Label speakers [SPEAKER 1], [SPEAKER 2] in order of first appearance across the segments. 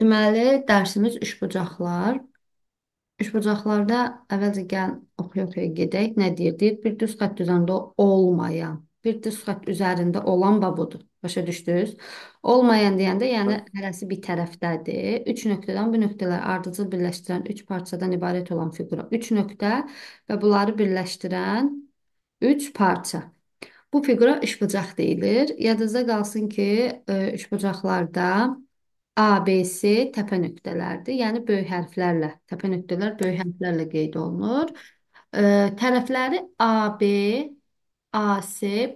[SPEAKER 1] Deməli, dərsimiz üçbucaqlar. Üçbucaqlarda əvvəlcə gəl oxuya-oxuya gedək. Nə deyir? Deyir, bir düz xətt üzərində olmayan, bir düz xətt üzərində olan bax budur. Başa düşdünüz? Olmayan deyəndə, yəni hərəsi bir tərəfdədir. Üç nöqtədən bu nöqtələri ardıcıl birləşdirən üç parçadan ibarət olan fiqura. Üç nöqtə və bunları birləşdirən üç parça. Bu fiqura üçbucaq deyilir. Yadınızda qalsın ki, e, üçbucaqlarda ABC təpə nöqtələrdir. Yəni böyük hərflərlə, təpə nöqtələr böyük hərflərlə qeyd olunur. E, tərəfləri AB, AS,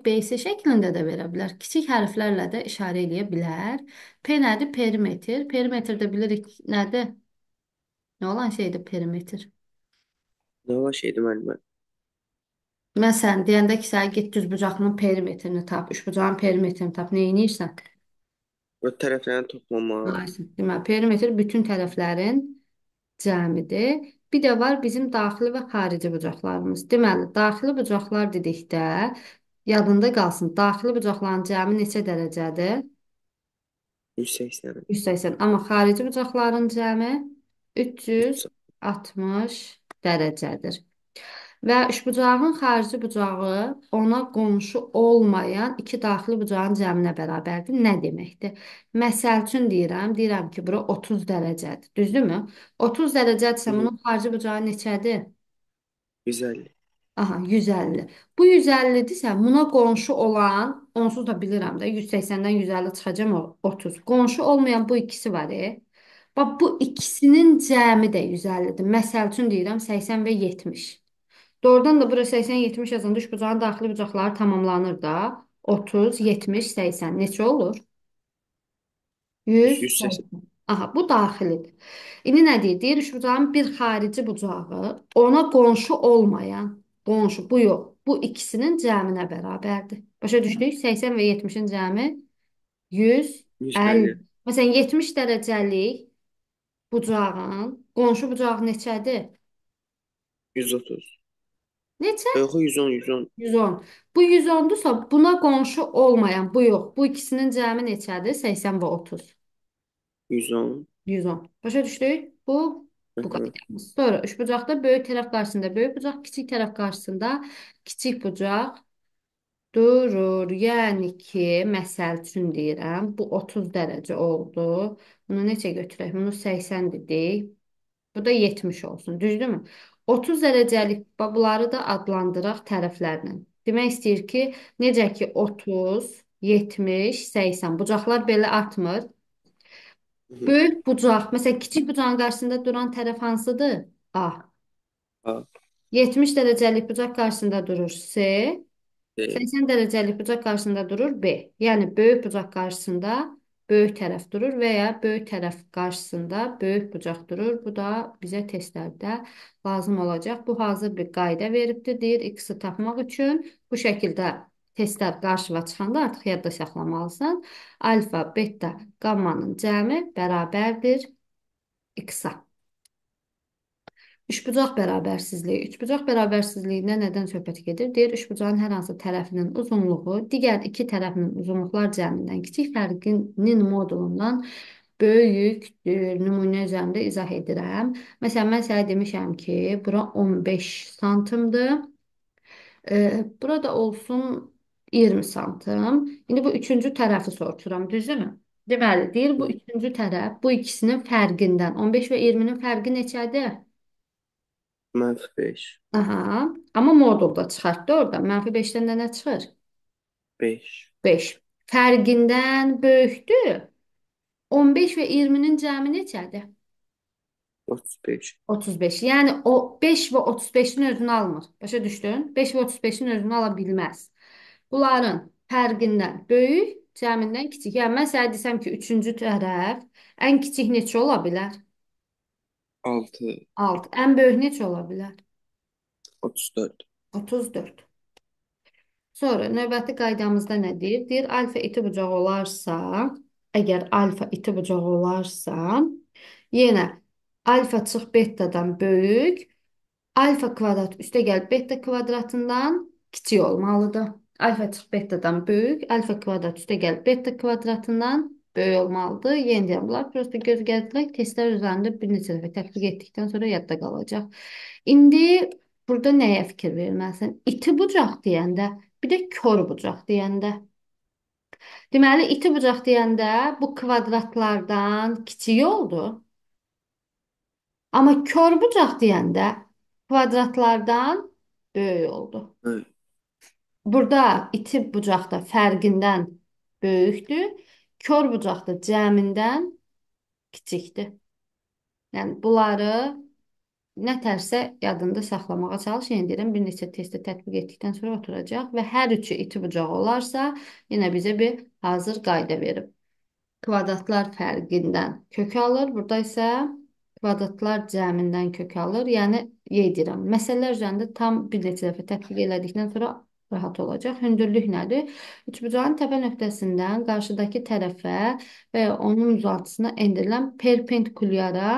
[SPEAKER 1] BS şəklində də verə bilər. Kiçik hərflərlə də işarə eləyə bilər. P nədir? Perimetr. Perimetr də bilirik nədir? Nə olan şeydir perimetr? Nə olan şeydir müəllimə? Məsələn, deyəndə ki, sən get düz bucağının perimetrini tap, üç bucağın perimetrini tap. Nə edirsən? O tərəflərini toplamaq. Slice, demə, perimetr bütün tərəflərin cəmidir. Bir də var bizim daxili və xarici bucaqlarımız. Deməli, daxili bucaqlar dedikdə yadında qalsın. Daxili bucaqların cəmi neçə dərəcədir? 180. 180. Amma xarici bucaqların cəmi 360 dərəcədir. Və üçbucağın xarici bucağı ona qonşu olmayan iki daxili bucağın cəminə bərabərdir. Nə deməkdir? Məsəl üçün deyirəm, deyirəm ki, bura 30 dərəcədir. Düzdürmü? 30 dərəcədirsə, bunun xarici bucağı neçədir? 150. Aha, 150. Bu 150-dirsə, buna qonşu olan, onsuz da bilirəm də, 180-dən 150 çıxacam, o 30. Qonşu olmayan bu ikisi var, e. Bax, bu ikisinin cəmi də 150-dir. Məsəl üçün deyirəm, 80 və 70. Doğrudan da bura 80-70 yazanda üç bucağın daxili bucaqları tamamlanır da. 30, 70, 80 neçə olur? 100. 180. Aha, bu daxilidir. İndi nə deyir? Deyir üç bucağın bir xarici bucağı ona qonşu olmayan, qonşu bu yox. Bu ikisinin cəminə bərabərdir. Başa düşdük? 80 və 70-in cəmi 150. 150. Məsələn 70 dərəcəlik bucağın qonşu bucağı neçədir? 130. Neçə? Yox, 110, 110. 110. Bu 110-dursa, buna qonşu olmayan bu yox. Bu ikisinin cəmi neçədir? 80 və 30. 110. 110. Başa düşdük? Bu bu qaydamız. Sonra üçbucaqda böyük tərəf qarşısında böyük bucaq, kiçik tərəf qarşısında kiçik bucaq durur. Yəni ki, məsəl üçün deyirəm, bu 30 dərəcə oldu. Bunu neçə götürək? Bunu 80 dedik. Bu da 70 olsun. Düzdürmü? 30 dərəcəlik bunları da adlandıraq tərəflərlə. Demək istəyir ki, necə ki 30, 70, 80 bucaqlar belə artmır. Mhm. Böyük bucaq, məsələn, kiçik bucağın qarşısında duran tərəf hansıdır? A. A, 70 dərəcəlik bucaq qarşısında durur S. D, 80 dərəcəlik bucaq qarşısında durur B. Yəni böyük bucaq qarşısında böyük tərəf durur və ya böyük tərəf qarşısında böyük bucaq durur. Bu da bizə testlərdə lazım olacaq. Bu hazır bir qayda veribdir, deyir x-i tapmaq üçün. Bu şəkildə testlər qarşıva çıxanda artıq yadda saxlamalısan. Alfa, beta, qammanın cəmi bərabərdir x-a. Üçbucaq bərabərsizliyi. Üçbucaq bərabərsizliyində nədən söhbət gedir? Deyir, üçbucağın hər hansı tərəfinin uzunluğu digər iki tərəfinin uzunluqlar cəmindən kiçik fərqinin modulundan böyük nümunə üzərində izah edirəm. Məsələn, mən sənə demişəm ki, bura 15 santımdır. Burada olsun 20 santım. İndi bu üçüncü tərəfi soruşuram, düzdürmü? Deməli, deyir bu üçüncü tərəf bu ikisinin fərqindən 15 və 20-nin fərqi neçədir? Mənfi 5. Aha. Amma modulda çıxartdı orada. Mənfi 5-dən də nə çıxır? 5. 5. Fərqindən böyükdür. 15 və 20-nin cəmi neçədir? 35. 35. Yəni o 5 və 35-in özünü almır. Başa düşdün? 5 və 35-in özünü ala bilməz. Bunların fərqindən böyük, cəmindən kiçik. Yəni mən sənə desəm ki, üçüncü tərəf ən kiçik neçə ola bilər? 6, 6. Ən böyük neçə ola bilər? 34. 34. Sonra növbəti qaydamızda nə deyir? Deyir alfa iti bucaq olarsa, əgər alfa iti bucaq olarsa, yenə alfa çıx betadan böyük, alfa kvadrat üstəgəl beta kvadratından kiçik olmalıdır. Alfa çıx betadan böyük, alfa kvadrat üstəgəl beta kvadratından böyük olmalıdır. Yenə deyirəm, bunlar prosta göz gəzdirək, testlər üzərində bir neçə dəfə tətbiq etdikdən sonra yadda qalacaq. İndi burada nəyə fikir verməlisən? İti bucaq deyəndə, bir də kor bucaq deyəndə. Deməli, iti bucaq deyəndə bu kvadratlardan kiçiyi oldu. Amma kor bucaq deyəndə kvadratlardan böyük oldu. Hı. Burada iti bucaq da fərqindən böyükdür. Kör-bucaq da cəmindən kiçikdir. Yəni bunları nə tərsə yadında saxlamağa çalış. Yəni deyirəm bir neçə testdə tətbiq etdikdən sonra oturacaq və hər üçü iti bucaq olarsa, yenə bizə bir hazır qayda verib. Kvadratlar fərqindən kök alır. Burada isə kvadratlar cəmindən kök alır. Yəni y deyirəm. Məsələlər üzərində tam bir neçə dəfə tətbiq elədikdən sonra rahat olacaq. Hündürlük nədir? Üçbucağın təpə nöqtəsindən qarşıdakı tərəfə və ya onun uzantısına endirilən perpendikulyara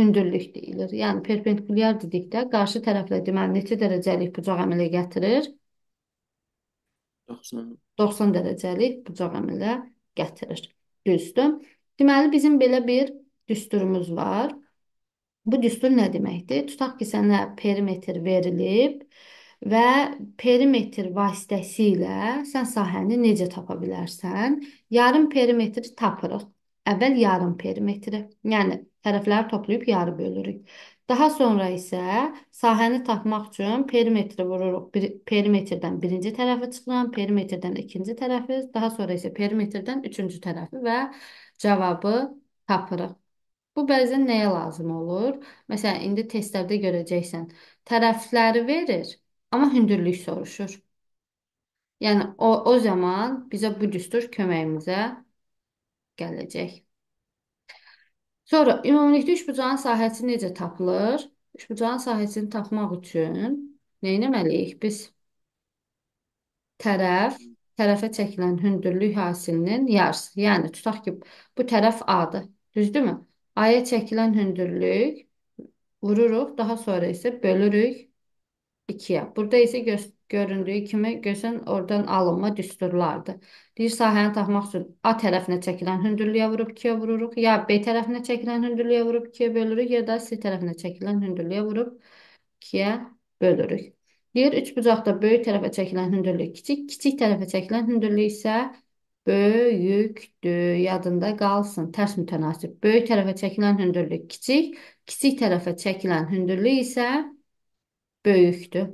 [SPEAKER 1] hündürlük deyilir. Yəni perpendikulyar dedikdə qarşı tərəflə deməli neçə dərəcəlik bucaq əmələ gətirir? 90. 90 dərəcəlik bucaq əmələ gətirir. Düzdür. Deməli bizim belə bir düsturumuz var. Bu düstur nə deməkdir? Tutaq ki, sənə perimetr verilib və perimetr vasitəsilə sən sahəni necə tapa bilərsən? Yarım perimetri tapırıq. Əvvəl yarım perimetri, yəni tərəfləri toplayıb yarı bölürük. Daha sonra isə sahəni tapmaq üçün perimetri vururuq. Bir, perimetrdən birinci tərəfi çıxıram, perimetrdən ikinci tərəfi, daha sonra isə perimetrdən üçüncü tərəfi və cavabı tapırıq. Bu bəzən nəyə lazım olur? Məsələn, indi testlərdə görəcəksən. Tərəfləri verir. Amma hündürlük soruşur. Yəni o o zaman bizə bu düstur köməyimizə gələcək. Sonra ümumilikdə üçbucağın sahəsi necə tapılır? Üçbucağın sahəsini tapmaq üçün nə etməliyik biz? Tərəf tərəfə çəkilən hündürlük hasilinin yarısı. Yəni tutaq ki, bu tərəf A-dır. Düzdürmü? A-ya çəkilən hündürlük vururuq, daha sonra isə bölürük 2-yə. Burada isə gö göründüyü kimi gözün oradan alınma düsturlardır. Deyir sahəni tapmaq üçün A tərəfinə çəkilən hündürlüyə vurub 2-yə vururuq, ya B tərəfinə çəkilən hündürlüyə vurub 2-yə bölürük, ya da C tərəfinə çəkilən hündürlüyə vurub 2-yə bölürük. Deyir üç bucaqda böyük tərəfə çəkilən hündürlük kiçik, kiçik tərəfə çəkilən hündürlük isə böyükdür. Yadında qalsın. Tərs mütənasib. Böyük tərəfə çəkilən hündürlük kiçik, kiçik tərəfə çəkilən hündürlük isə böyükdür böyükdür.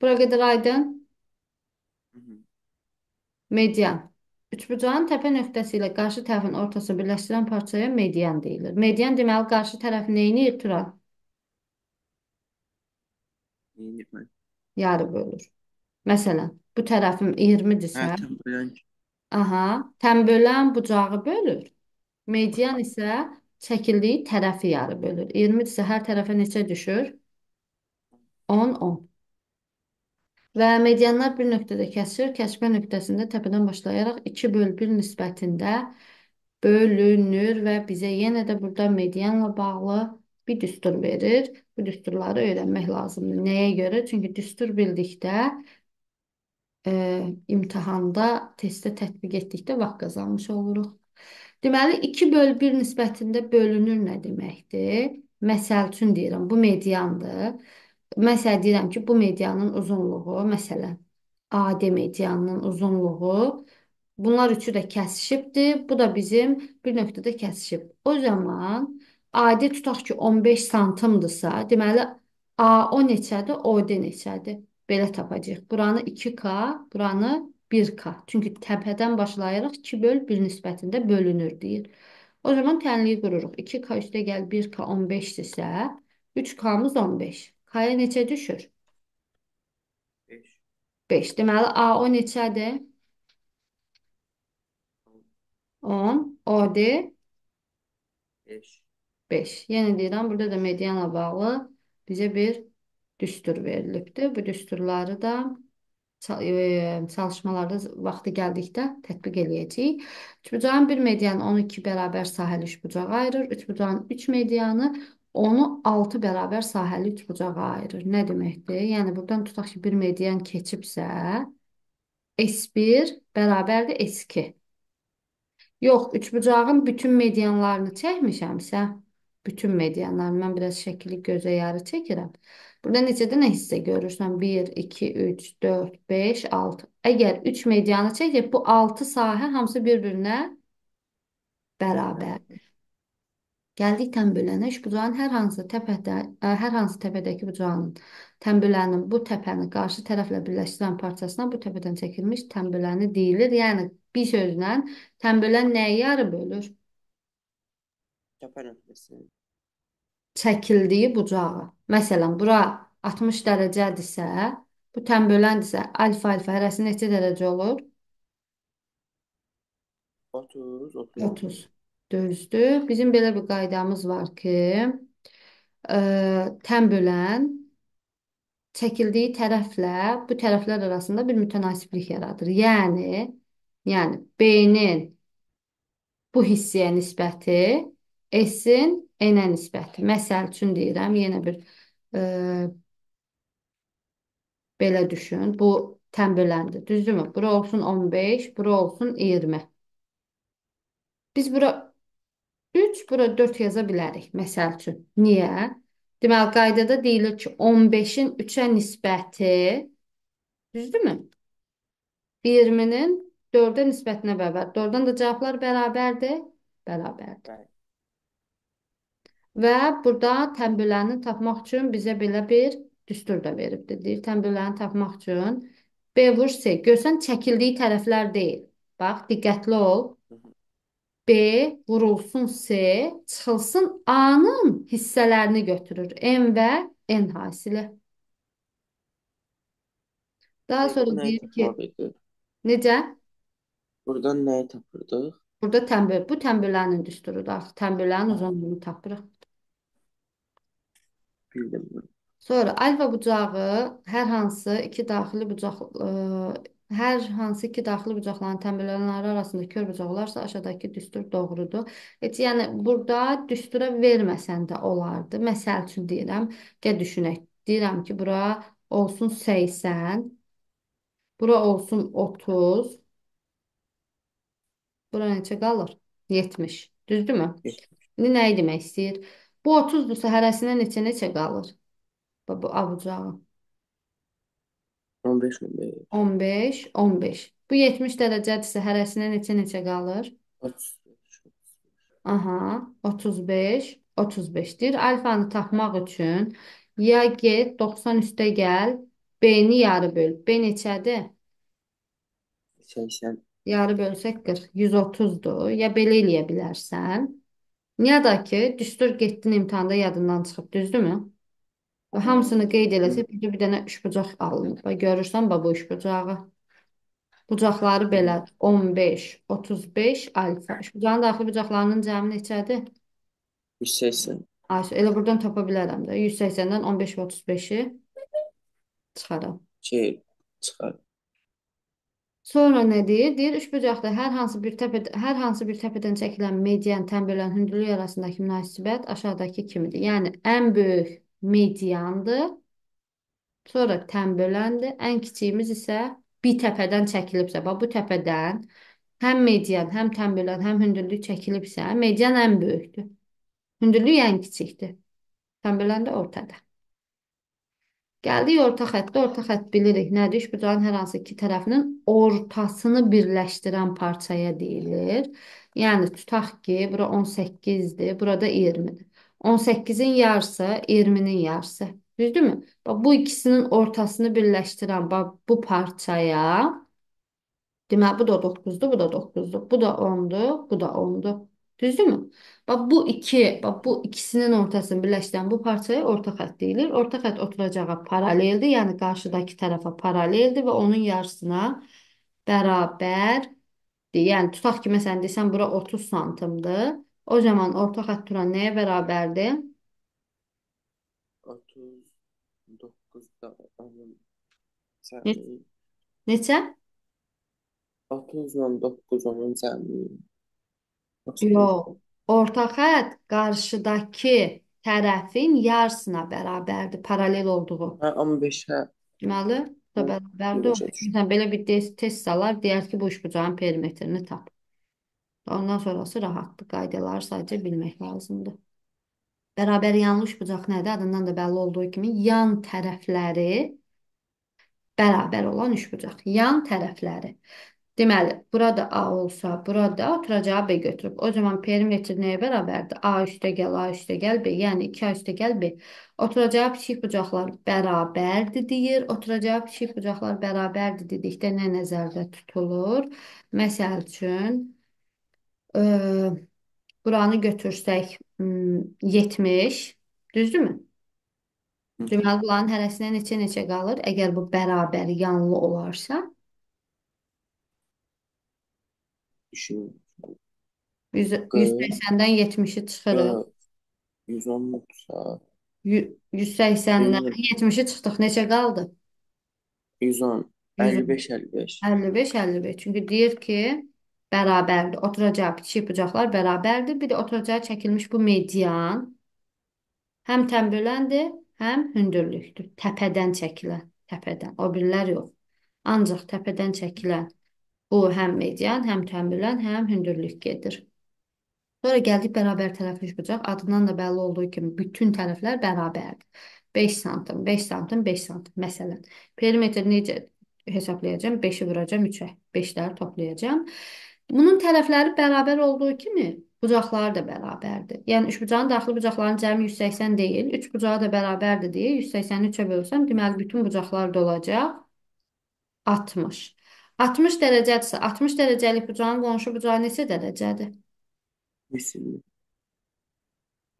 [SPEAKER 1] Bura qədər aydın. Median. Üçbucağın təpə nöqtəsi ilə qarşı tərəfin ortası birləşdirilən parçaya median deyilir. Median deməli qarşı tərəf neyini Tural? Hı. Yarı bölür. Məsələn, bu tərəfim 20-dirsə, Hə, tam bilən. aha, tənbölən bucağı bölür. Median isə çəkildiyi tərəfi yarı bölür. 20-dirsə hər tərəfə neçə düşür? 10-10. Və medianlar bir nöqtədə kəsir. Kəsmə nöqtəsində təpədən başlayaraq 2 böl 1 nisbətində bölünür və bizə yenə də burada medianla bağlı bir düstur verir. Bu düsturları öyrənmək lazımdır. Nəyə görə? Çünki düstur bildikdə e, imtihanda, testdə tətbiq etdikdə vaxt qazanmış oluruq. Deməli, 2 böl 1 nisbətində bölünür nə deməkdir? Məsəl üçün deyirəm, bu mediandır. Məsələn, deyirəm ki, bu medianın uzunluğu, məsələn, AD medianının uzunluğu, bunlar üçü də kəsişibdir. Bu da bizim bir nöqtədə kəsişib. O zaman AD tutaq ki, 15 santımdırsa, deməli AO neçədir, OD neçədir? Belə tapacağıq. Buranı 2K, buranı 1K. Çünki təpədən başlayaraq 2 böl 1 nisbətində bölünür deyir. O zaman tənliyi qururuq. 2K üstə gəl 1K 15-dirsə, 3K-mız 15. K neçə düşür? 5. 5. Deməli A o neçədir? 10. O-dir? 5. 5. Yenə deyirəm, burada da medianla bağlı bizə bir düstur verilibdir. Bu düsturları da e, çalışmalarda vaxtı gəldikdə tətbiq eləyəcəyik. Üç bucağın bir medianı 12 bərabər sahəli üç bucaq ayırır. Üç bucağın 3 medianı Onu altı bərabər sahəli uçbucağa ayırır. Nə deməkdir? Yəni buradan tutaq ki, bir median keçibsə S1 bərabərdir S2. Yox, üçbucağın bütün medianlarını çəkmişəmsə, bütün medianlarını mən biraz şəkili gözə yarı çəkirəm. Burada necə dənə hissə görürsən? 1 2 3 4 5 6. Əgər 3 medianı çəkək, bu 6 sahə hamısı bir-birinə bərabərdir. Gəldik tənbölənə. İş bucağın hər hansı təpədə, ə, hər hansı təpədəki bucağının tənböləninin bu təpəni qarşı tərəflə birləşdirən parçasına bu təpədən çəkilmiş tənböləni deyilir. Yəni bir sözlə tənbölən nəyi yarı bölür? Təpə nöqtəsini. Çəkildiyi bucağı. Məsələn, bura 60 dərəcədirsə, bu tənböləndirsə, alfa alfa hərəsi neçə dərəcə olur? 30, 30. 30. Düzdür. Bizim belə bir qaydamız var ki, ə, e, tən bölən çəkildiyi tərəflə bu tərəflər arasında bir mütənasiblik yaradır. Yəni, yəni B-nin bu hissəyə nisbəti S-in N-ə nisbəti. Məsəl üçün deyirəm, yenə bir e, belə düşün. Bu tənbələndir, düzdürmü? Bura olsun 15, bura olsun 20. Biz bura 3, bura 4 yaza bilərik, məsəl üçün. Niyə? Deməli, qaydada deyilir ki, 15-in 3-ə nisbəti, düzdürmü? 20-nin 4-ə nisbətinə bərabər. 4-dan da cavablar bərabərdir. Bərabərdir. Və burada tənbüllərini tapmaq üçün bizə belə bir düstur da veribdir. Deyir, tənbüllərini tapmaq üçün B vur C. Görsən, çəkildiyi tərəflər deyil. Bax, diqqətli ol. B vurulsun S, çıxılsın A-nın hissələrini götürür. M və N hasili. Daha Ay, bu sonra nəyi deyir ki, tapmalıydı? necə? Buradan nəyi tapırdıq? Burada tənbel, bu tənbellərin düsturudur. Axı tənbellərin uzunluğunu tapırıq. Bildim. Sonra alfa bucağı hər hansı iki daxili bucaq Hər hansı ki daxili bucaqların tənbələnləri arasında kör bucaqlarsa aşağıdakı düstur doğrudur. Heç yəni burada düstura verməsən də olardı. Məsəl üçün deyirəm, gəl düşünək. Deyirəm ki, bura olsun 80, bura olsun 30. Bura neçə qalır? 70. Düzdürmü? İndi nə demək istəyir? Bu 30-dursa hərəsində neçə-neçə qalır? Bu abucağın. 15, 15, 15, 15. Bu 70 dərəcədirsə hərəsinə neçə-neçə qalır? 35, Aha, 35, 35-dir. Alfanı tapmaq üçün ya get 90 üstə gəl, B-ni yarı böl. B neçədir? 80, Yarı bölsək 40, 130-dur. Ya belə eləyə bilərsən. Ya da ki, düstur getdin imtahanda yadından çıxıb, düzdürmü? Hamısını qeyd eləsə, bir, bir dənə üçbucaq alınır. Bax görürsən bax bu üçbucağı. Bucaqları belədir. 15, 35 alfa. Üçbucağın daxili bucaqlarının cəmi neçədir? 180. Ay, elə buradan tapa bilərəm də. 180-dən 15 və 35-i çıxaram. 2 çıxar. Sonra nə deyir? Deyir üçbucaqda hər hansı bir təpə hər hansı bir təpədən çəkilən median tən bölən hündürlük arasındakı münasibət aşağıdakı kimidir. Yəni ən böyük mediandır. Sonra tənböləndir. Ən kiçiyimiz isə bir təpədən çəkilibsə, bax bu təpədən həm median, həm tənbölən, həm hündürlük çəkilibsə, median ən böyükdür. Hündürlük ən kiçikdir. Tənbölən də ortada. Gəldik orta xəttə. Orta xətt bilirik nədir? Üç bucağın hər hansı iki tərəfinin ortasını birləşdirən parçaya deyilir. Yəni tutaq ki, bura 18-dir, burada 20-dir. 18-in yarısı, 20-nin yarısı. Düzdürmü? Bax bu ikisinin ortasını birləşdirən bax bu parçaya deməli bu da 9-dur, bu da 9-dur. Bu da 10-dur, bu da 10-dur. Düzdürmü? Bax bu iki, bax bu ikisinin ortasını birləşdirən bu parçaya orta xətt deyilir. Orta xətt oturacağa paraleldir, yəni qarşıdakı tərəfə paraleldir və onun yarısına bərabər Yəni tutaq ki, məsələn desəm bura 30 santımdır. O zaman orta xətt duran nəyə bərabərdir? 39'da Ne- cəmi Neçə? 30 ilə 9 onun cəmi 31. Yox. Orta xətt qarşıdakı tərəfin yarısına bərabərdir, paralel olduğu. Hə 15 hə Deməli, bu da hə, o bərabərdir. O, Başa düşdüm. Sən belə bir test, test salar, deyər ki, bu üçbucağın perimetrini tap. Ondan sonrası rahatdır. Qaydaları sadəcə bilmək lazımdır. Bərabər yanlış bucaq nədir? Adından da bəlli olduğu kimi yan tərəfləri bərabər olan üç bucaq. Yan tərəfləri. Deməli, burada A olsa, burada oturacağı B götürüb. O zaman perimetr nəyə bərabərdir? A üstə gəl, A üstə gəl B. Yəni 2A üstə gəl B. Oturacağı pişik bucaqlar bərabərdir deyir. Oturacağı pişik bucaqlar bərabərdir dedikdə nə nəzərdə tutulur? Məsəl üçün Ee, buranı götürsək m, hmm, 70, düzdürmü? Deməli bunların hərəsinə neçə-neçə qalır? Əgər bu bərabər yanlı olarsa, Düşünün. 100 Qı- 180-dən 70-i çıxırıq. Ya 110 Yü- 180-dən bilmirəm. 70-i çıxdıq. Neçə qaldı? 110. 110. 55 55. 55-55. Çünki deyir ki, bərabərdir. Oturacağı bitişik bucaqlar bərabərdir. Bir də oturacağı çəkilmiş bu median həm tənböləndir, həm hündürlükdür. Təpədən çəkilən, təpədən. O birilər yox. Ancaq təpədən çəkilən bu həm median, həm tənbölən, həm hündürlük gedir. Sonra gəldik bərabər tərəfli bucaq. Adından da bəlli olduğu kimi bütün tərəflər bərabərdir. 5 santım, 5 santım, 5 santım. Məsələn, perimetr necə hesablayacağam? 5-i vuracağam 3-ə. 5-ləri toplayacağam. Bunun tərəfləri bərabər olduğu kimi bucaqları da bərabərdir. Yəni üçbucağın daxili bucaqlarının cəmi 180 deyil, üç bucağı da bərabərdir deyə 180-i 3-ə bölsəm, deməli bütün bucaqlar da olacaq 60. 60 dərəcədirsə, 60 dərəcəlik bucağın qonşu bucağı neçə dərəcədir? Kesinlikle.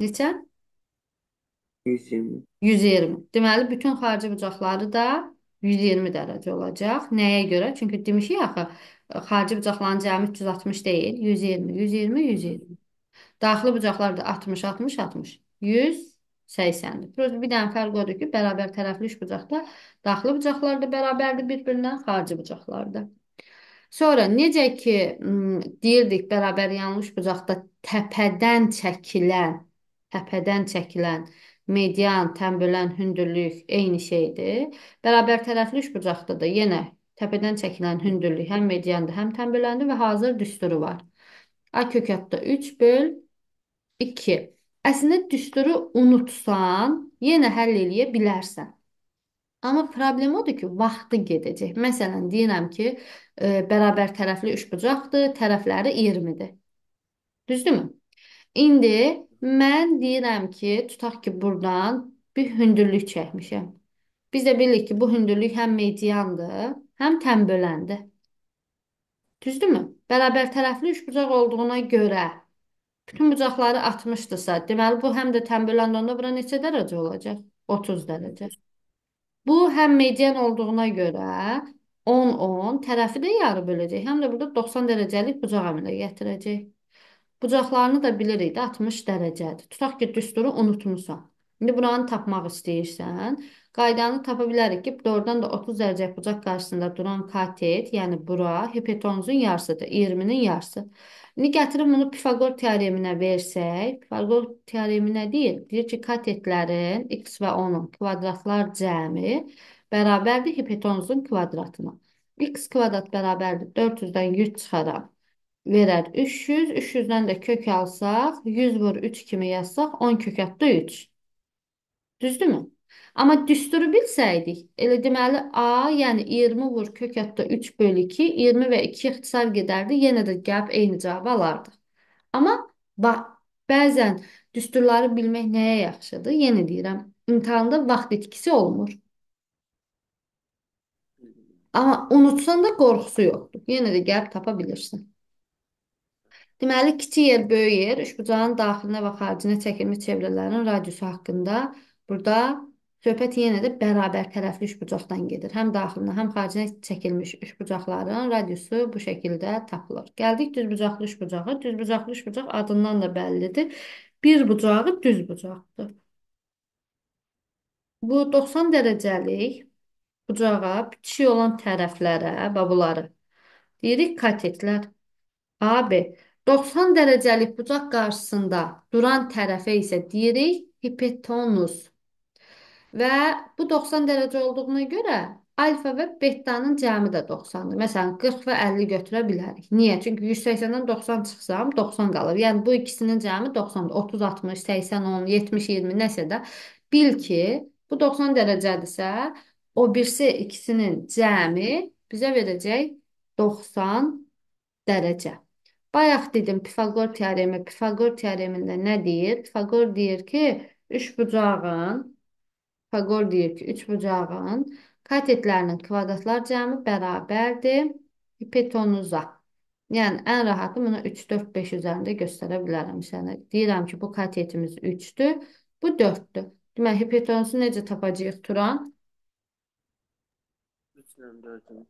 [SPEAKER 1] Neçə? 120. 120. Deməli bütün xarici bucaqları da 120 dərəcə olacaq. Nəyə görə? Çünki demişik axı, e, xarici bucaqların cəmi 360 deyil, 120, 120, 120. Daxili bucaqlar da 60, 60, 60. 180-dir. Bir dənə fərq odur ki, bərabər tərəfli üç bucaqda daxili bucaqlar da bərabərdir bir-birindən, xarici bucaqlar da. Sonra necə ki deyirdik, bərabər yanlış bucaqda təpədən çəkilən, təpədən çəkilən median, tənbölən, hündürlük eyni şeydir. Bərabər tərəfli üçbucaqda da yenə təpədən çəkilən hündürlük həm mediandır, həm tənböləndir və hazır düsturu var. A kök altda 3 böl 2. Əslində düsturu unutsan, yenə həll eləyə bilərsən. Amma problem odur ki, vaxtı gedəcək. Məsələn, deyirəm ki, e, bərabər tərəfli üçbucaqdır, tərəfləri 20-dir. Düzdürmü? İndi Mən deyirəm ki, tutaq ki, burdan bir hündürlük çəkmişəm. Biz də bilirik ki, bu hündürlük həm mediandır, həm tənböləndir. Düzdürmü? Bərabər tərəfli üçbucaq olduğuna görə bütün bucaqları 60-dırsa, deməli bu həm də tənböləndə onda bura neçə dərəcə olacaq? 30 dərəcə. Bu həm median olduğuna görə 10-10 tərəfi də yarı böləcək. Həm də burada 90 dərəcəlik bucaq əmələ gətirəcək. Bucaqlarını da bilirik də 60 dərəcədir. Tutaq ki, düsturu unutmusan. İndi buranı tapmaq istəyirsən, qaydanı tapa bilərik ki, doğrudan da 30 dərəcə bucaq qarşısında duran katet, yəni bura hipotenuzun yarısıdır, 20-nin yarısı. İndi gətirib bunu Pifaqor teoreminə versək, Pifaqor teoremi nə deyir? Deyir ki, katetlərin x və 10-un kvadratlar cəmi bərabərdir hipotenuzun kvadratına. x kvadrat bərabərdir 400-dən 100 çıxaram verər 300. 300-dən də kök alsaq, 100 vur 3 kimi yazsaq, 10 kök atdı 3. Düzdürmü? Amma düsturu bilsəydik, elə deməli A, yəni 20 vur kök atdı 3 bölü 2, 20 və 2 ixtisar gedərdi, yenə də gəlib eyni cavabı alardıq. Amma bax, bəzən düsturları bilmək nəyə yaxşıdır? Yenə deyirəm, imtahanda vaxt itkisi olmur. Amma unutsan da qorxusu yoxdur. Yenə də gəlib tapa bilirsən. Deməli, kiçik yer, böyük yer, üçbucağın daxilinə və xaricinə çəkilmiş çevrələrin radiusu haqqında burada söhbət yenə də bərabər tərəfli üçbucaqdan gedir. Həm daxilinə, həm xaricinə çəkilmiş üçbucaqların radiusu bu şəkildə tapılır. Gəldik düzbucaqlı üçbucağa. Düzbucaqlı üçbucaq adından da bəllidir. Bir bucağı düz bucaqdır. Bu 90 dərəcəlik bucağa bitişik olan tərəflərə və bunları deyirik katetlər. AB 90 dərəcəlik bucaq qarşısında duran tərəfə isə deyirik hipotenus. Və bu 90 dərəcə olduğuna görə alfa və betanın cəmi də 90-dır. Məsələn, 40 və 50 götürə bilərik. Niyə? Çünki 180-dən 90 çıxsam 90 qalır. Yəni bu ikisinin cəmi 90-dır. 30 60, 80 10, 70 20 nəsə də bil ki, bu 90 dərəcədirsə, o birisi ikisinin cəmi bizə verəcək 90 dərəcə. Bayaq dedim Pifaqor teoremi, Pifaqor teoremində nə deyir? Pifaqor deyir ki, üç bucağın, Pifaqor deyir ki, üç bucağın katetlərinin kvadratlar cəmi bərabərdir hipotenuza. Yəni ən rahatı bunu 3-4-5 üzərində göstərə bilərəm sənə. Yəni deyirəm ki, bu katetimiz 3-dür, bu 4-dür. Demək, hipotenusu necə tapacağıq Turan? 3-lə 4-ün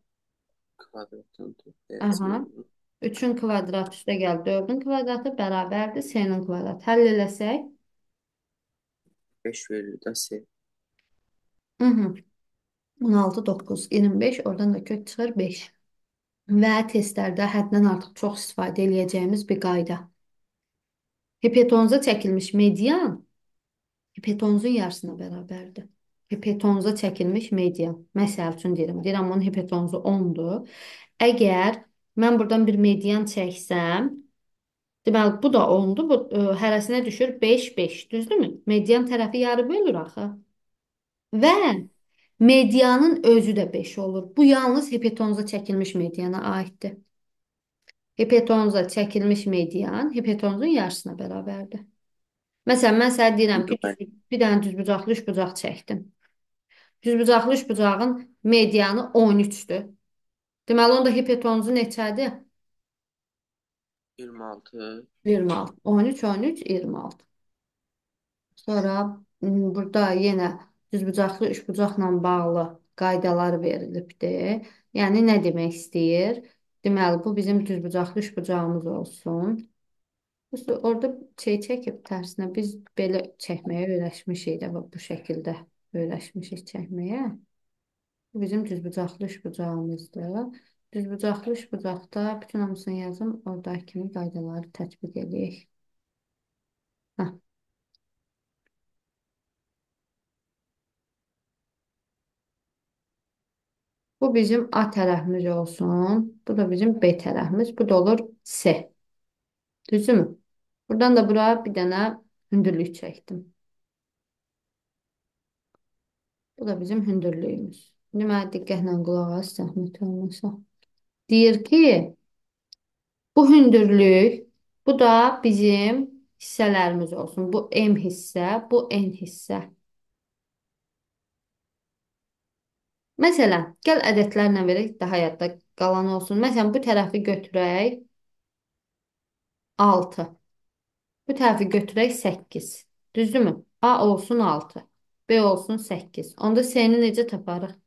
[SPEAKER 1] kvadratını tut. Aha. Yəni 3-ün kvadratı üstə gəl 4-ün kvadratı bərabərdir C-nin kvadratı. Həll eləsək? 5 verir də C. Hı -hı. 16, 9, 25, oradan da kök çıxır 5. Və testlərdə həddən artıq çox istifadə edəcəyimiz bir qayda. Hipotenuza çəkilmiş median hipotenuzun yarısına bərabərdir. Hipotenuza çəkilmiş median. Məsəl üçün deyirəm, deyirəm onun hipotenuzu 10-dur. Əgər Mən buradan bir median çəksəm, deməli bu da 10-dur. Bu ə, e, hərəsinə düşür 5-5, düzdürmü? Median tərəfi yarı bölür axı. Və medianın özü də 5 olur. Bu yalnız hipotenuza çəkilmiş mediana aiddir. Hipotenuza çəkilmiş median hipotenuzun yarısına bərabərdir. Məsələn, mən sənə deyirəm ki, düz- bir dənə düzbucaqlı üçbucaq çəkdim. Düzbucaqlı üçbucağın medianı 13-dür. Deməli onda hipotenuzu neçədir? 26. 26. 13, 13, 26. Sonra m, hmm, burada yenə düzbucaqlı üçbucaqla bağlı qaydalar verilibdir. Yəni nə demək istəyir? Deməli bu bizim düzbucaqlı üçbucağımız olsun. Biz orada şey çəkib tərsinə biz belə çəkməyə öyrəşmişik də bu şəkildə öyrəşmişik çəkməyə. Bizim düzbucaqlı üçbucağımızdır. Düzbucaqlı üçbucaqda bütün hamısını yazım, oradakı kimi qaydaları tətbiq edək. Hə. Bu bizim A tərəfimiz olsun. Bu da bizim B tərəfimiz. Bu da olur S. Düzmü? Buradan da bura bir dənə hündürlük çəkdim. Bu da bizim hündürlüyümüz. Deməli, diqqətlə qulaq as, zəhmət olmasa. Deyir ki, bu hündürlük, bu da bizim hissələrimiz olsun. Bu M hissə, bu N hissə. Məsələn, gəl ədədlərlə verək, daha yadda qalan olsun. Məsələn, bu tərəfi götürək 6. Bu tərəfi götürək 8. Düzdürmü? A olsun 6, B olsun 8. Onda C-ni necə taparıq?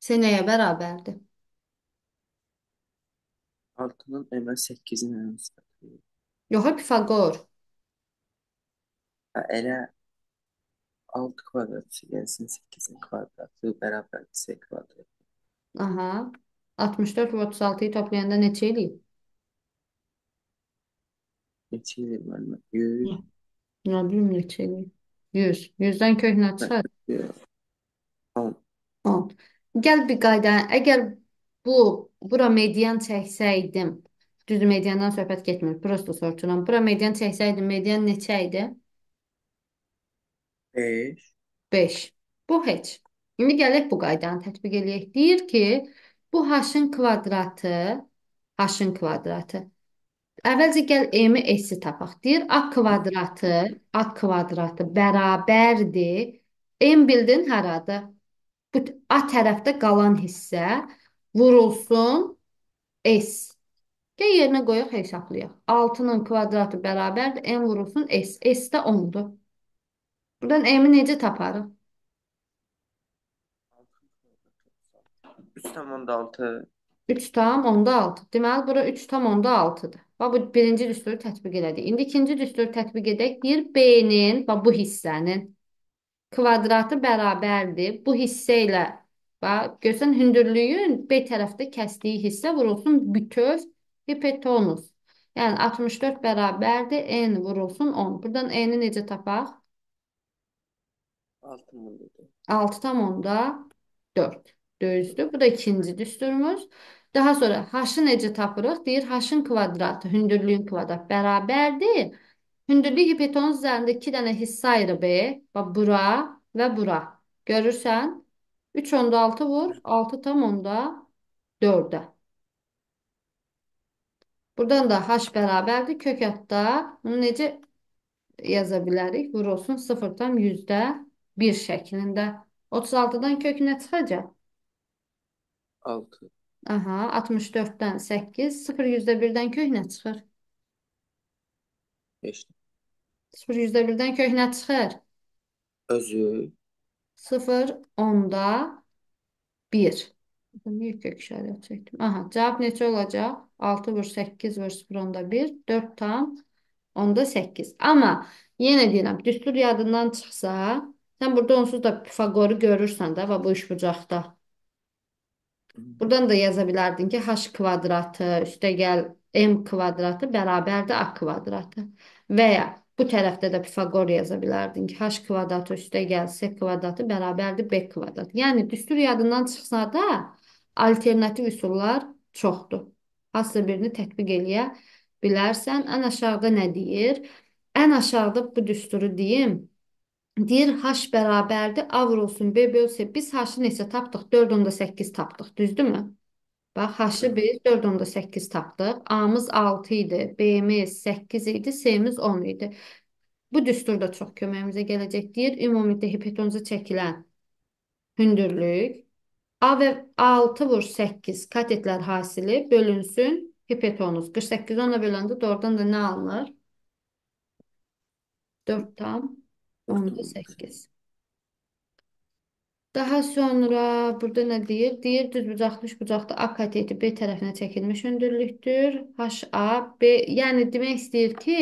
[SPEAKER 1] Seneye beraberdi. Altının emə 8-in Yok üstü. Yox, Pifaqor. Elə 6 kvadrat gəlsin 8-in kvadratı bərabər c kvadrat. Aha. 64 ve 36'yı toplayanda neçə eləyir? Neçə edir müəllimə? 100. Nə bilim neçə eləyir? 100. 100-dən köhnə çıxar. Gəl bir qayda. Əgər bu bura median çəksəydim, düz mediandan söhbət getmir. Prosta soruşuram. Bura median çəksəydim, median neçə idi? 5. 5. Bu heç. İndi gələk bu qaydanı tətbiq eləyək. Deyir ki, bu h-ın kvadratı, h-ın kvadratı. Əvvəlcə gəl m-i s-i tapaq. Deyir a kvadratı, a kvadratı bərabərdir. M bildin haradır? A tərəfdə qalan hissə vurulsun S. Gəl yerinə qoyaq, hesablayaq. 6-nın kvadratı bərabərdir. M vurulsun S. S də 10-dur. Buradan M-i necə taparıq? 3 tam onda 6. 3 tam onda 6. Deməli, bura 3 tam onda 6-dır. Bax, bu birinci düsturu tətbiq elədik. İndi ikinci düsturu tətbiq edək. Deyir B-nin, bax, bu hissənin kvadratı bərabərdir. Bu hissə ilə bax, görsən hündürlüyün B tərəfdə kəsdiyi hissə vurulsun bütöv hipotenüs. Yəni 64 bərabərdir n vurulsun 10. Burdan n-i necə tapaq? 6,4. Düzdür. Bu da ikinci düsturumuz. Daha sonra h-ı necə tapırıq? Deyir h-ın kvadratı, hündürlüyün kvadratı bərabərdir Hündürlük hipotenüs üzərində iki dənə hissə ayrı B. Bax bura və bura. Görürsən? 3 onda 6 vur. 6 tam onda 4-ə. Buradan da h bərabərdir. Kök hətdə bunu necə yaza bilərik? Vur olsun 0 tam yüzdə 1 şəklində. 36-dan kök nə çıxacaq? 6. Aha, 64-dən 8, 0 yüzdə 1-dən kök nə çıxır? 5. Sıfır yüzdə birdən köhnə çıxır. Özü. Sıfır onda bir. Niyə kök işarət çəkdim? Aha, cavab neçə olacaq? 6 vur 8 vur 0 onda 1. 4 tam onda 8. Amma yenə deyirəm, düstur yadından çıxsa, sən burada onsuz da Pifagoru görürsən də və bu üçbucaqda. Buradan da yaza bilərdin ki, h kvadratı üstəgəl m kvadratı bərabərdir a kvadratı. Və ya Bu tərəfdə də Pifaqor yaza bilərdin ki, h kvadrat üstə gəl s kvadratı bərabərdir b kvadrat. Yəni düstur yadından çıxsa da alternativ üsullar çoxdur. Hansısa birini tətbiq eləyə bilərsən. Ən aşağıda nə deyir? Ən aşağıda bu düsturu deyim. Deyir h bərabərdir a vurulsun b bölsə biz h-ı neçə tapdıq? 4.8 tapdıq, düzdürmü? Bax, H-ı biz 4 onda 8 tapdıq. A-mız 6 idi, B-miz 8 idi, C-miz 10 idi. Bu düstur da çox köməyimizə gələcək deyir. Ümumilikdə hipotenuza çəkilən hündürlük A və 6 vur 8 katetlər hasili bölünsün hipotenuz. 48 10-a böləndə doğrudan da nə alınır? 4 tam 10-da 8. Daha sonra burada nə deyir? Deyir düzbucaqlı üçbucaqda A kateti B tərəfinə çəkilmiş hündürlükdür. HA B, yəni demək istəyir ki,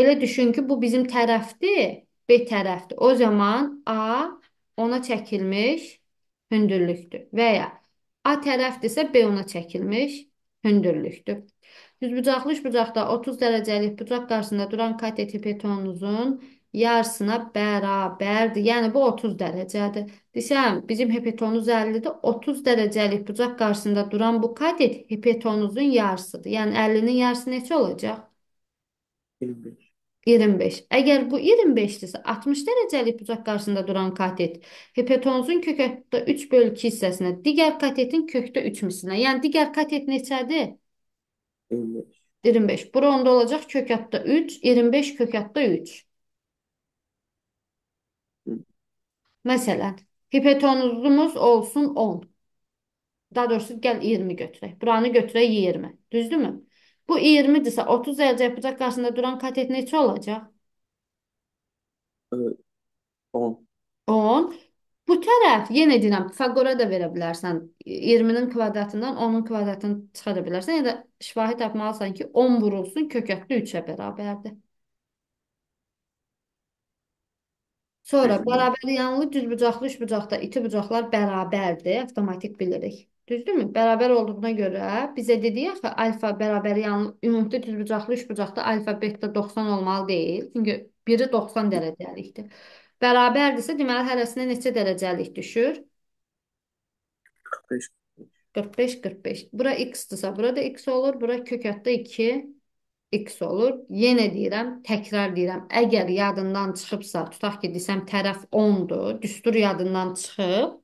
[SPEAKER 1] elə düşün ki, bu bizim tərəfdir, B tərəfdir. O zaman A ona çəkilmiş hündürlükdür və ya A tərəfdirsə B ona çəkilmiş hündürlükdür. Düzbucaqlı üçbucaqda 30 dərəcəlik bucaq qarşısında duran katet hipotenuzun yarısına bərabərdir. Yəni bu 30 dərəcədir. Desəm, bizim hipotenuz 50-dir. 30 dərəcəlik bucaq qarşısında duran bu katet hipotenuzun yarısıdır. Yəni 50-nin yarısı neçə olacaq? 25. 25. Əgər bu 25-dirsə, 60 dərəcəlik bucaq qarşısında duran katet hipotenuzun kök hətdə 3 bölü 2 hissəsinə, digər katetin kökdə 3 mislinə. Yəni digər katet neçədir? 25. 25. Bura onda olacaq kök hətdə 3, 25 kök hətdə 3. Məsələn, hipotenuzumuz olsun 10. Daha doğrusu gəl 20 götürək. Buranı götürək 20. Düzdürmü? Bu 20-dirsə 30 əlcək yapacaq qarşısında duran katet neçə olacaq? Ə, 10. 10. Bu tərəf yenə deyirəm, Pifaqora da verə bilərsən. 20-nin kvadratından 10-un kvadratını çıxara bilərsən, ya da şifahi tapmalısan ki, 10 vurulsun kökətli 3-ə bərabərdir. Sonra bərabər yanlı, düz bucaqlı, üç bucaqda iti bucaqlar bərabərdir. Avtomatik bilirik. Düzdürmü? Bərabər olduğuna görə bizə dedi axı alfa bərabər yanlı, ümumilikdə düz bucaqlı, üç bucaqda alfa beta 90 olmalı deyil. Çünki biri 90 dərəcəlikdir. Bərabərdirsə, deməli hərəsinə neçə dərəcəlik düşür? 45. 45, 45. Bura x-dirsə, burada x olur, bura kök 2 x olur. Yenə deyirəm, təkrar deyirəm. Əgər yadından çıxıbsa, tutaq ki, desəm tərəf 10-dur, düstur yadından çıxıb,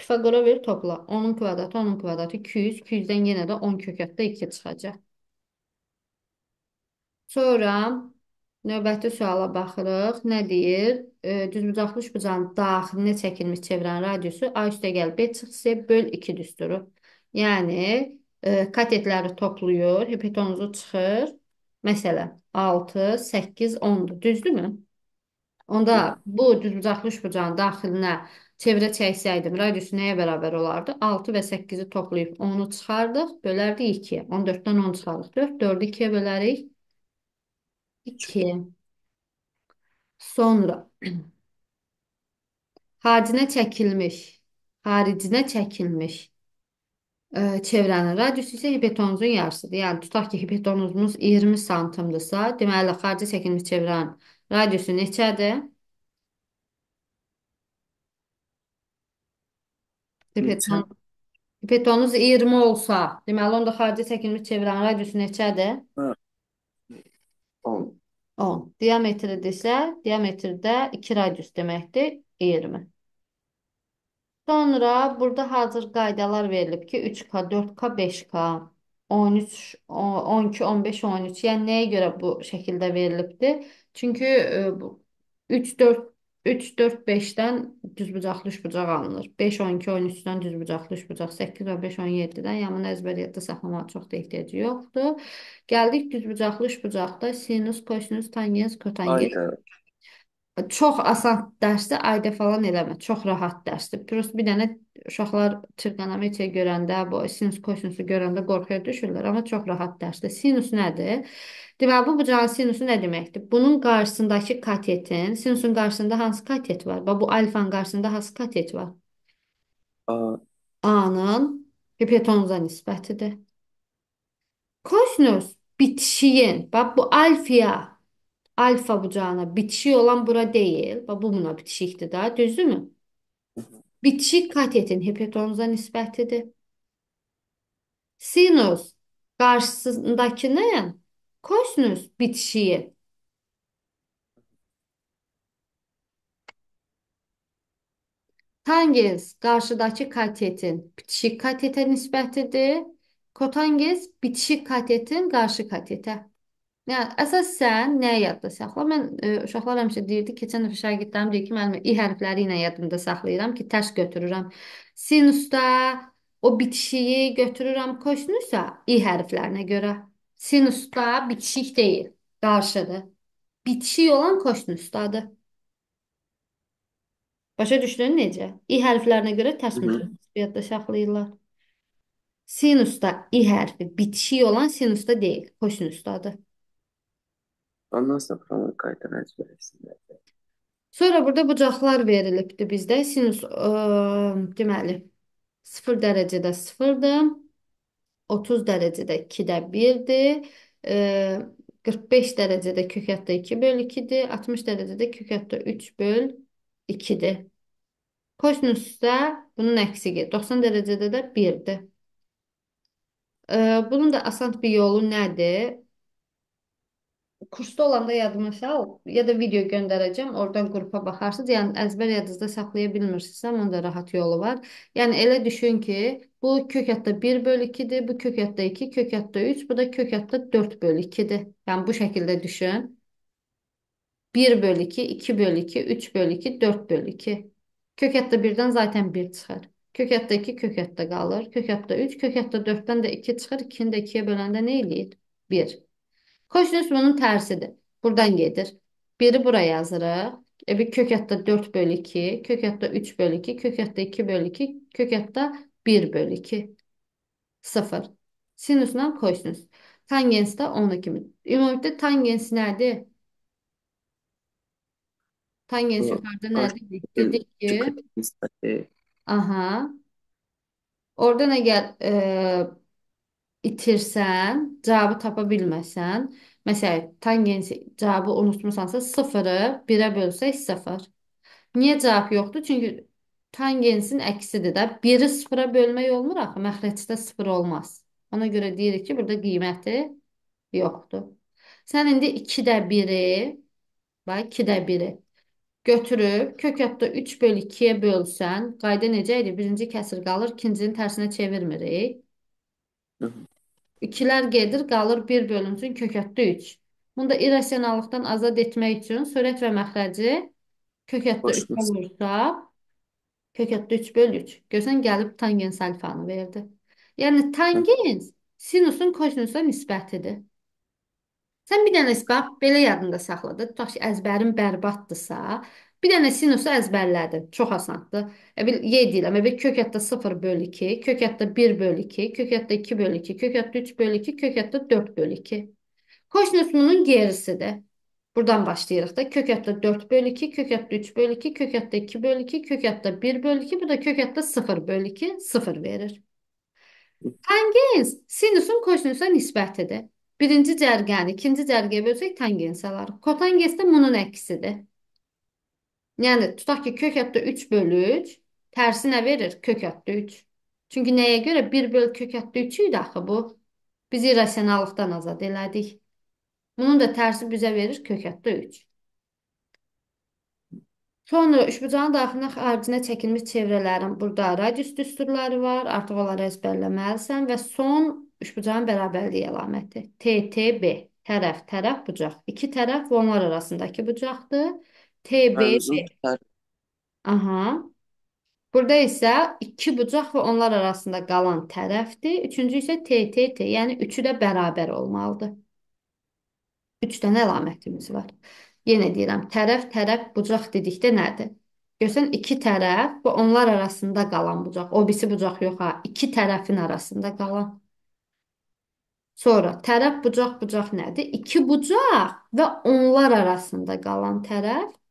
[SPEAKER 1] Pifaqora ver topla. 10-un kvadratı, 10-un kvadratı 200, 200-dən yenə də 10 kökətdə 2 çıxacaq. Sonra növbəti suala baxırıq. Nə deyir? E, düzbucaqlı üçbucağın daxilinə çəkilmiş çevrənin radiusu A üstə gəl B çıxısı böl 2 düsturu. Yəni e, katetləri toplayır, hipotenozu çıxır. Məsələn, 6, 8, 10-dur. Düzdürmü? Onda bu düzbucaqlı üçbucağın daxilinə çevrə çəksəydim, radiusu nəyə bərabər olardı? 6 və 8-i toplayıb 10-u çıxardıq, bölərdik 2-yə. 14-dən 10 çıxardıq 4, 4-ü 2-yə bölərik 2. Sonra haricinə çəkilmiş, haricinə çəkilmiş e, çevrənin radiusu isə hipotenuzun yarısıdır. Yəni tutaq ki, hipotenuzumuz 20 santmdırsa, deməli xarici çəkilmiş çevrənin radiusu neçədir? Hipotenuz hipotenuz 20 olsa, deməli onda xarici çəkilmiş çevrənin radiusu neçədir? Hə, 10. 10. Diametri desə, diametrdə 2 radius deməkdir, 20. Sonra burada hazır qaydalar verilib ki 3K, 4K, 5K, 13, o- 12, 15, 13. Yəni nəyə görə bu şəkildə verilibdi? Çünki 3, e, 4 3, 4, 5-dən düzbucaqlı üçbucaq alınır. 5, 12, 13-dən düzbucaqlı üçbucaq, 8, 15, 17-dən. Yəni bunu əzbəriyyatda saxlamağa çox da ehtiyacı yoxdur. Gəldik düzbucaqlı üçbucaqda sinus, kosinus, tangens, kotangens. Aynen. Çox asan dərsdir, ayda falan eləmə. Çox rahat dərsdir. Prost bir dənə uşaqlar trigonometriya görəndə, bu sinus kosinüsü görəndə qorxuya düşürlər, amma çox rahat dərsdir. Sinus nədir? Deməli bu bucağın sinusu nə deməkdir? Bunun qarşısındakı katetin, sinusun qarşısında hansı katet var? Və bu alfanın qarşısında hansı katet var? A. A-nın hipotenuza nisbətidir. Kosinus bitişiyin, bax bu alfiya alfa bucağına bitişik olan bura deyil. Bax bu buna bitişikdir Düzü mü? Bitişik katetin hipotenuza nisbətidir. Sinüs qarşısındakının kosinus bitişiyi. Tangens karşıdaki katetin bitişik katetə nisbətidir. Kotangens bitişik katetin karşı katete. Yəni əsas sən nəyə yadda saxla? Mən e, uşaqlar həmişə deyirdi, keçən dəfə şagirdlərim deyir ki, müəllim i hərfləri ilə yadımda saxlayıram ki, tərs götürürəm. Sinusda o bitişiyi götürürəm kosinüsə i hərflərinə görə. Sinusda bitişik deyil, qarşıdır. Bitişik olan kosinüsdadır. Başa düşdün necə? i hərflərinə görə tərs Hı -hı. yadda saxlayırlar. Sinusda i hərfi bitişik olan sinusda deyil, kosinüsdadır. Ondan sonra onu qayda məcbur etsinlər. Sonra burada bucaqlar verilibdir bizdə. Sinus ə, deməli 0 dərəcədə 0-dır. 30 dərəcədə 2-də 1-dir. 45 dərəcədə kök hətdə 2 böl 2-dir. 60 dərəcədə kök hətdə 3 böl 2-dir. Kosinus isə bunun əksidir. 90 dərəcədə də 1-dir. Bunun da asan bir yolu nədir? kursda olanda yadıma sal ya da video göndərəcəm. Oradan qrupa baxarsınız. Yəni əzbər yadınızda saxlaya bilmirsinizsə, onun da rahat yolu var. Yəni elə düşün ki, bu kök həddə 1 bölü 2-dir, bu kök həddə 2, kök həddə 3, bu da kök həddə 4 bölü 2-dir. Yəni bu şəkildə düşün. 1 bölü 2, 2 bölü 2, 3 bölü 2, 4 bölü 2. Kök həddə 1-dən zaten 1 çıxır. Kök həddə 2 kök həddə qalır. Kök həddə 3, kök həddə 4-dən də 2 çıxır. 2-ni də 2-yə böləndə nə eləyir? 1. Kosinüs bunun tərsidir. Buradan gedir. Biri buraya yazırıq. E, bir kök hatta 4 bölü 2, kök hatta 3 bölü 2, kök hatta 2 bölü 2, kök hatta 1 bölü 2. 0. Sinüsle kosinüs. Tangens de 12 mi? Ümumilikdə tangens nədir? Tangens yukarıda nədir? Dedik ki, aha. Orada nə gəl? E, itirsən, cavabı tapa bilməsən, məsələn, tangensi cavabı unutmusansa sıfırı birə bölsək sıfır. Niyə cavab yoxdur? Çünki tangensin əksidir də. Biri sıfıra bölmək olmur axı, məxrəcdə sıfır olmaz. Ona görə deyirik ki, burada qiyməti yoxdur. Sən indi 2-də 1-i, bax 2-də 1-i götürüb kök hətdə 3 böl 2-yə bölsən, qayda necə idi? Birinci kəsir qalır, ikincinin tərsinə çevirmirik. Hı -hı. 2-lər gedir, qalır 1 bölünsün kökətdə 3. Bunu da irrasionallıqdan azad etmək üçün sürət və məxrəci kökətdə 3 olursa, kökətdə 3 böl 3. Görsən, gəlib tangens alfanı verdi. Yəni, tangens sinusun kosinusla nisbətidir. Sən bir dənə bax, belə yadında saxla da, tutaq ki, əzbərin bərbaddısa, Bir dənə sinusu əzbərlədin. Çox asandır. E, bil, y deyirəm. E, bil, kök əddə 0 böl 2, kök əddə 1 böl 2, kök əddə 2 böl 2, kök əddə 3 böl 2, kök əddə 4 böl 2. Kosinüsünün gerisidir. Buradan başlayırıq da. Kök əddə 4 böl 2, kök əddə 3 böl 2, kök əddə 2 böl 2, kök əddə 1 böl 2. Bu da kök əddə 0 böl 2, 0 verir. Tangens sinüsün kosinüsə nisbətidir. Birinci cərgəni ikinci cərgəyə bölsək tangens alırıq. Kotangens də bunun əksidir. Yəni tutaq ki kök əddə 3 bölük tərsi nə verir? Kök əddə 3. Çünki nəyə görə 1 böl kök əddə 3 idi axı bu? Biz irrasionallıqdan azad elədik. Bunun da tərsi bizə verir kök əddə 3. Sonra üçbucağın daxilinə xaricinə çəkilmiş çevrələrin burada radius düsturları var. Artıq onları əzbərləməlisən və son üçbucağın bərabərliyi əlaməti. TTB tərəf, tərəf bucaq. İki tərəf və onlar arasındakı bucaqdır. T-B-B. Mövzunu hə, tutar. Aha. Burada isə iki bucaq və onlar arasında qalan tərəfdir. Üçüncü isə TTT, yəni üçü də bərabər olmalıdır. Üç dənə əlamətimiz var. Yenə deyirəm, tərəf, tərəf, bucaq dedikdə nədir? Görsən, iki tərəf və onlar arasında qalan bucaq. O birisi bucaq yox ha, iki tərəfin arasında qalan. Sonra tərəf, bucaq, bucaq nədir? İki bucaq və onlar arasında qalan tərəf.